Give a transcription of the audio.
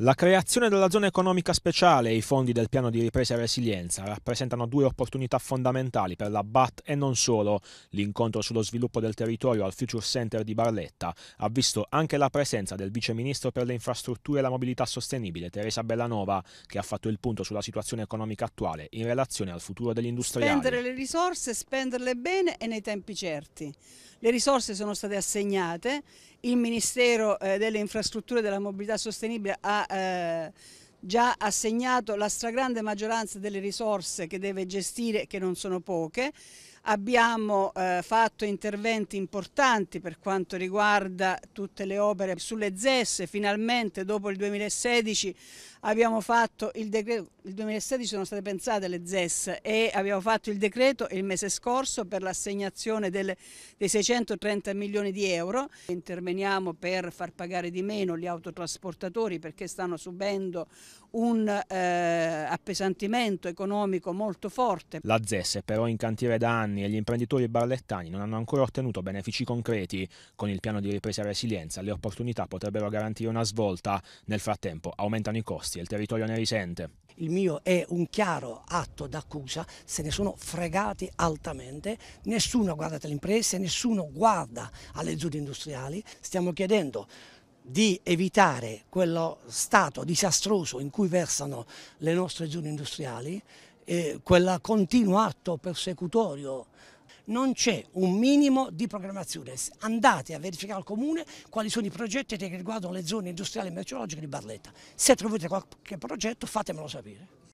La creazione della zona economica speciale e i fondi del piano di ripresa e resilienza rappresentano due opportunità fondamentali per la BAT e non solo. L'incontro sullo sviluppo del territorio al Future Center di Barletta ha visto anche la presenza del Vice Ministro per le Infrastrutture e la Mobilità Sostenibile Teresa Bellanova, che ha fatto il punto sulla situazione economica attuale in relazione al futuro dell'industria. Spendere le risorse, spenderle bene e nei tempi certi. Le risorse sono state assegnate il Ministero eh, delle Infrastrutture e della Mobilità Sostenibile ha eh, già assegnato la stragrande maggioranza delle risorse che deve gestire, che non sono poche. Abbiamo eh, fatto interventi importanti per quanto riguarda tutte le opere sulle ZES, finalmente dopo il 2016 abbiamo fatto il decreto, il 2016 sono state pensate le ZES e abbiamo fatto il decreto il mese scorso per l'assegnazione dei 630 milioni di euro. Interveniamo per far pagare di meno gli autotrasportatori perché stanno subendo un eh, appesantimento economico molto forte. La ZES è però in cantiere da anni e gli imprenditori barlettani non hanno ancora ottenuto benefici concreti. Con il piano di ripresa e resilienza le opportunità potrebbero garantire una svolta. Nel frattempo aumentano i costi e il territorio ne risente. Il mio è un chiaro atto d'accusa, se ne sono fregati altamente, nessuno guarda le imprese, nessuno guarda alle zone industriali, stiamo chiedendo di evitare quello stato disastroso in cui versano le nostre zone industriali, eh, quel continuo atto persecutorio. Non c'è un minimo di programmazione. Andate a verificare al comune quali sono i progetti che riguardano le zone industriali e merceologiche di Barletta. Se trovate qualche progetto fatemelo sapere.